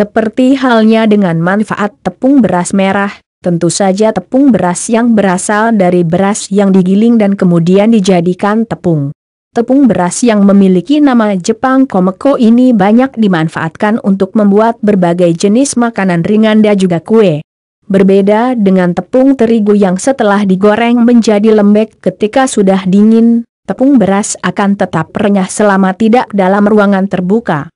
Seperti halnya dengan manfaat tepung beras merah, tentu saja tepung beras yang berasal dari beras yang digiling dan kemudian dijadikan tepung. Tepung beras yang memiliki nama Jepang Komeko ini banyak dimanfaatkan untuk membuat berbagai jenis makanan ringan dan juga kue. Berbeda dengan tepung terigu yang setelah digoreng menjadi lembek ketika sudah dingin, tepung beras akan tetap renyah selama tidak dalam ruangan terbuka.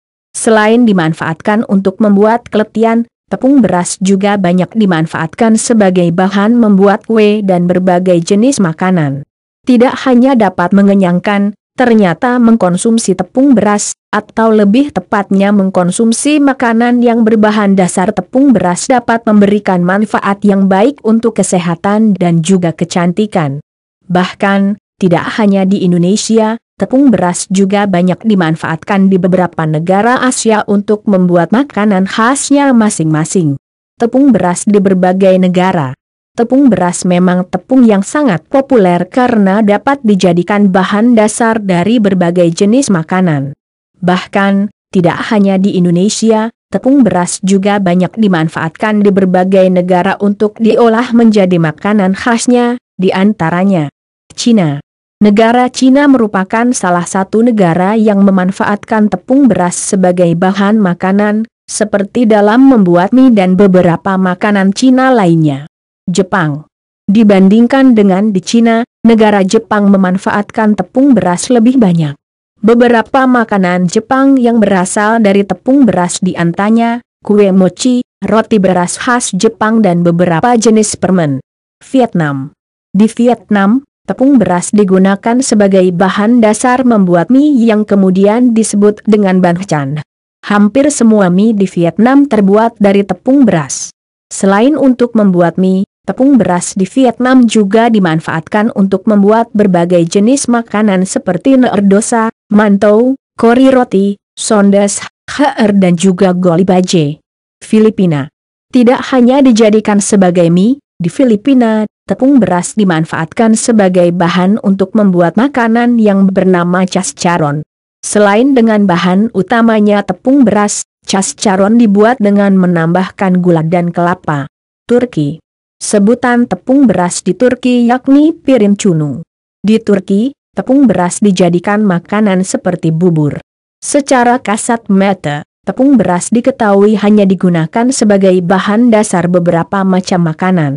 Selain dimanfaatkan untuk membuat keletian, tepung beras juga banyak dimanfaatkan sebagai bahan membuat kue dan berbagai jenis makanan. Tidak hanya dapat mengenyangkan, ternyata mengkonsumsi tepung beras, atau lebih tepatnya mengkonsumsi makanan yang berbahan dasar tepung beras dapat memberikan manfaat yang baik untuk kesehatan dan juga kecantikan. Bahkan, tidak hanya di Indonesia, Tepung beras juga banyak dimanfaatkan di beberapa negara Asia untuk membuat makanan khasnya masing-masing. Tepung beras di berbagai negara Tepung beras memang tepung yang sangat populer karena dapat dijadikan bahan dasar dari berbagai jenis makanan. Bahkan, tidak hanya di Indonesia, tepung beras juga banyak dimanfaatkan di berbagai negara untuk diolah menjadi makanan khasnya, di antaranya Cina, Negara Cina merupakan salah satu negara yang memanfaatkan tepung beras sebagai bahan makanan, seperti dalam membuat mie dan beberapa makanan Cina lainnya. Jepang Dibandingkan dengan di Cina, negara Jepang memanfaatkan tepung beras lebih banyak. Beberapa makanan Jepang yang berasal dari tepung beras diantaranya, kue mochi, roti beras khas Jepang dan beberapa jenis permen. Vietnam Di Vietnam, Tepung beras digunakan sebagai bahan dasar membuat mie yang kemudian disebut dengan banchan. Hampir semua mie di Vietnam terbuat dari tepung beras. Selain untuk membuat mie, tepung beras di Vietnam juga dimanfaatkan untuk membuat berbagai jenis makanan seperti neer dosa, mantou, kori roti, sondes, her dan juga golibaje. Filipina. Tidak hanya dijadikan sebagai mie, di Filipina tepung beras dimanfaatkan sebagai bahan untuk membuat makanan yang bernama cascaron. Selain dengan bahan utamanya tepung beras, cascaron dibuat dengan menambahkan gula dan kelapa. Turki Sebutan tepung beras di Turki yakni pirin cunu. Di Turki, tepung beras dijadikan makanan seperti bubur. Secara kasat mata, tepung beras diketahui hanya digunakan sebagai bahan dasar beberapa macam makanan.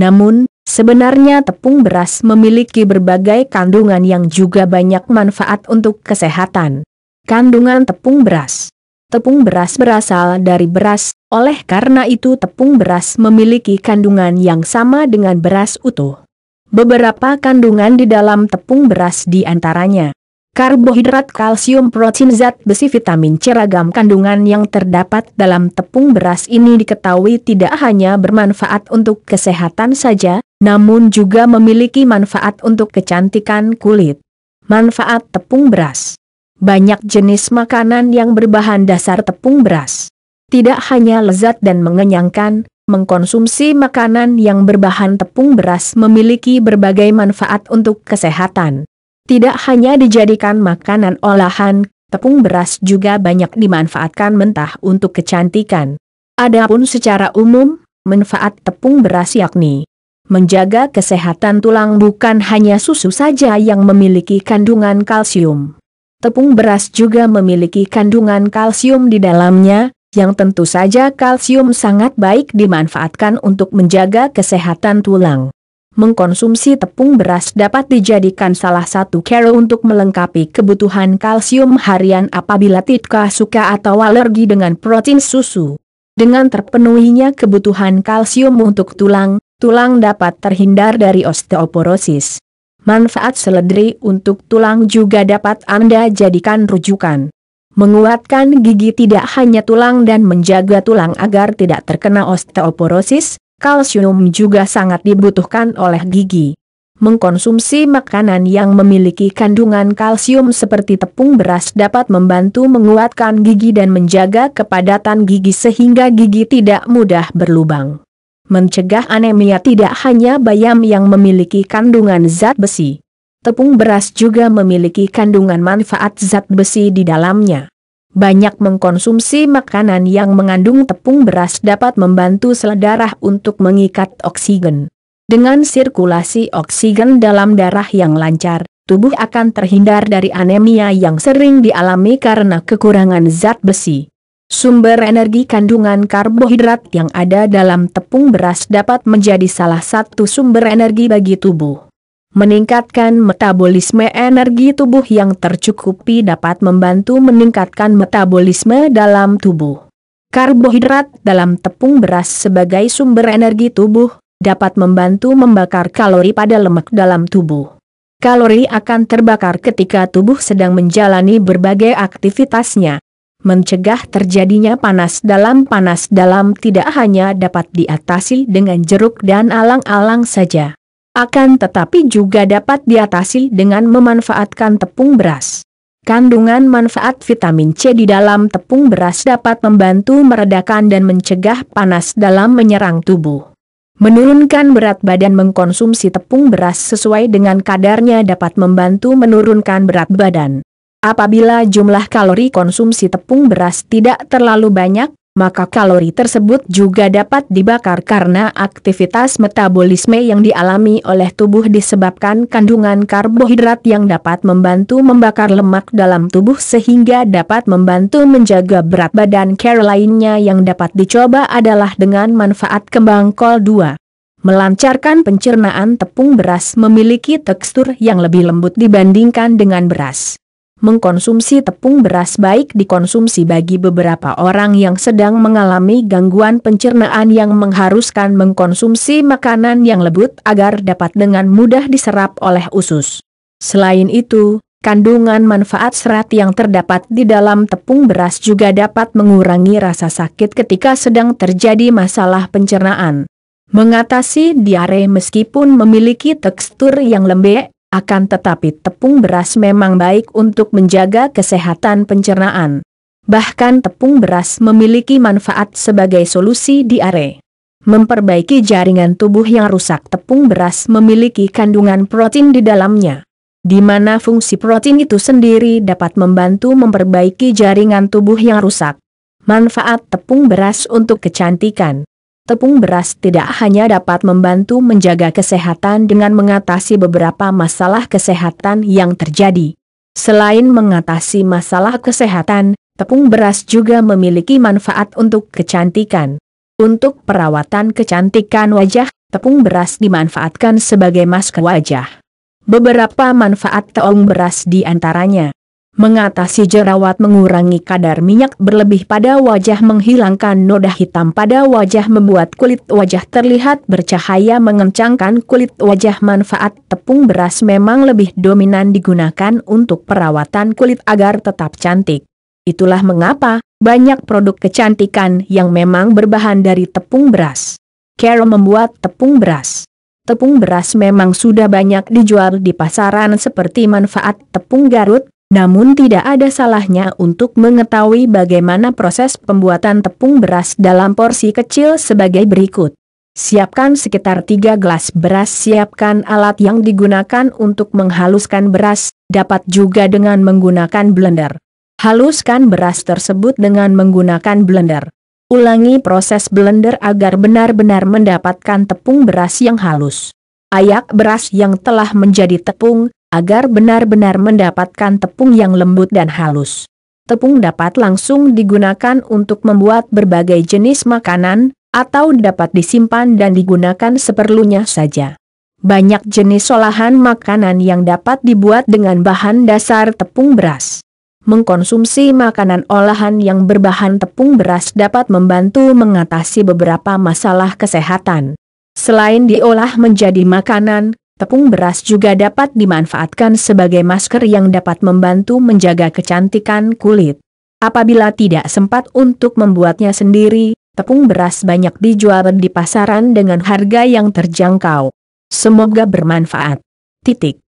Namun, Sebenarnya tepung beras memiliki berbagai kandungan yang juga banyak manfaat untuk kesehatan. Kandungan tepung beras Tepung beras berasal dari beras, oleh karena itu tepung beras memiliki kandungan yang sama dengan beras utuh. Beberapa kandungan di dalam tepung beras diantaranya karbohidrat, kalsium, protein, zat besi, vitamin C. Ragam kandungan yang terdapat dalam tepung beras ini diketahui tidak hanya bermanfaat untuk kesehatan saja, namun juga memiliki manfaat untuk kecantikan kulit. Manfaat tepung beras Banyak jenis makanan yang berbahan dasar tepung beras. Tidak hanya lezat dan mengenyangkan, mengkonsumsi makanan yang berbahan tepung beras memiliki berbagai manfaat untuk kesehatan. Tidak hanya dijadikan makanan olahan, tepung beras juga banyak dimanfaatkan mentah untuk kecantikan. Adapun secara umum, manfaat tepung beras yakni Menjaga kesehatan tulang bukan hanya susu saja yang memiliki kandungan kalsium. Tepung beras juga memiliki kandungan kalsium di dalamnya, yang tentu saja kalsium sangat baik dimanfaatkan untuk menjaga kesehatan tulang. Mengkonsumsi tepung beras dapat dijadikan salah satu cara untuk melengkapi kebutuhan kalsium harian apabila tidak suka atau alergi dengan protein susu. Dengan terpenuhinya kebutuhan kalsium untuk tulang, tulang dapat terhindar dari osteoporosis. Manfaat seledri untuk tulang juga dapat Anda jadikan rujukan. Menguatkan gigi tidak hanya tulang dan menjaga tulang agar tidak terkena osteoporosis, kalsium juga sangat dibutuhkan oleh gigi. Mengkonsumsi makanan yang memiliki kandungan kalsium seperti tepung beras dapat membantu menguatkan gigi dan menjaga kepadatan gigi sehingga gigi tidak mudah berlubang. Mencegah anemia tidak hanya bayam yang memiliki kandungan zat besi. Tepung beras juga memiliki kandungan manfaat zat besi di dalamnya. Banyak mengkonsumsi makanan yang mengandung tepung beras dapat membantu sel darah untuk mengikat oksigen. Dengan sirkulasi oksigen dalam darah yang lancar, tubuh akan terhindar dari anemia yang sering dialami karena kekurangan zat besi. Sumber energi kandungan karbohidrat yang ada dalam tepung beras dapat menjadi salah satu sumber energi bagi tubuh. Meningkatkan metabolisme energi tubuh yang tercukupi dapat membantu meningkatkan metabolisme dalam tubuh. Karbohidrat dalam tepung beras sebagai sumber energi tubuh dapat membantu membakar kalori pada lemak dalam tubuh. Kalori akan terbakar ketika tubuh sedang menjalani berbagai aktivitasnya, mencegah terjadinya panas dalam. Panas dalam tidak hanya dapat diatasi dengan jeruk dan alang-alang saja. Akan tetapi juga dapat diatasi dengan memanfaatkan tepung beras. Kandungan manfaat vitamin C di dalam tepung beras dapat membantu meredakan dan mencegah panas dalam menyerang tubuh. Menurunkan berat badan mengkonsumsi tepung beras sesuai dengan kadarnya dapat membantu menurunkan berat badan. Apabila jumlah kalori konsumsi tepung beras tidak terlalu banyak, maka kalori tersebut juga dapat dibakar karena aktivitas metabolisme yang dialami oleh tubuh disebabkan kandungan karbohidrat yang dapat membantu membakar lemak dalam tubuh sehingga dapat membantu menjaga berat badan care lainnya yang dapat dicoba adalah dengan manfaat kembang kol 2 melancarkan pencernaan tepung beras memiliki tekstur yang lebih lembut dibandingkan dengan beras mengkonsumsi tepung beras baik dikonsumsi bagi beberapa orang yang sedang mengalami gangguan pencernaan yang mengharuskan mengkonsumsi makanan yang lembut agar dapat dengan mudah diserap oleh usus. Selain itu, kandungan manfaat serat yang terdapat di dalam tepung beras juga dapat mengurangi rasa sakit ketika sedang terjadi masalah pencernaan. Mengatasi diare meskipun memiliki tekstur yang lembek, akan tetapi tepung beras memang baik untuk menjaga kesehatan pencernaan. Bahkan tepung beras memiliki manfaat sebagai solusi diare. Memperbaiki jaringan tubuh yang rusak tepung beras memiliki kandungan protein di dalamnya. Di mana fungsi protein itu sendiri dapat membantu memperbaiki jaringan tubuh yang rusak. Manfaat tepung beras untuk kecantikan tepung beras tidak hanya dapat membantu menjaga kesehatan dengan mengatasi beberapa masalah kesehatan yang terjadi. Selain mengatasi masalah kesehatan, tepung beras juga memiliki manfaat untuk kecantikan. Untuk perawatan kecantikan wajah, tepung beras dimanfaatkan sebagai masker wajah. Beberapa manfaat tepung beras diantaranya Mengatasi jerawat mengurangi kadar minyak berlebih pada wajah menghilangkan noda hitam pada wajah membuat kulit wajah terlihat bercahaya mengencangkan kulit wajah manfaat tepung beras memang lebih dominan digunakan untuk perawatan kulit agar tetap cantik. Itulah mengapa, banyak produk kecantikan yang memang berbahan dari tepung beras. Care membuat tepung beras. Tepung beras memang sudah banyak dijual di pasaran seperti manfaat tepung Garut, namun tidak ada salahnya untuk mengetahui bagaimana proses pembuatan tepung beras dalam porsi kecil sebagai berikut. Siapkan sekitar 3 gelas beras Siapkan alat yang digunakan untuk menghaluskan beras, dapat juga dengan menggunakan blender. Haluskan beras tersebut dengan menggunakan blender. Ulangi proses blender agar benar-benar mendapatkan tepung beras yang halus. Ayak beras yang telah menjadi tepung, agar benar-benar mendapatkan tepung yang lembut dan halus. Tepung dapat langsung digunakan untuk membuat berbagai jenis makanan, atau dapat disimpan dan digunakan seperlunya saja. Banyak jenis olahan makanan yang dapat dibuat dengan bahan dasar tepung beras. Mengkonsumsi makanan olahan yang berbahan tepung beras dapat membantu mengatasi beberapa masalah kesehatan. Selain diolah menjadi makanan, Tepung beras juga dapat dimanfaatkan sebagai masker yang dapat membantu menjaga kecantikan kulit. Apabila tidak sempat untuk membuatnya sendiri, tepung beras banyak dijual di pasaran dengan harga yang terjangkau. Semoga bermanfaat. Titik.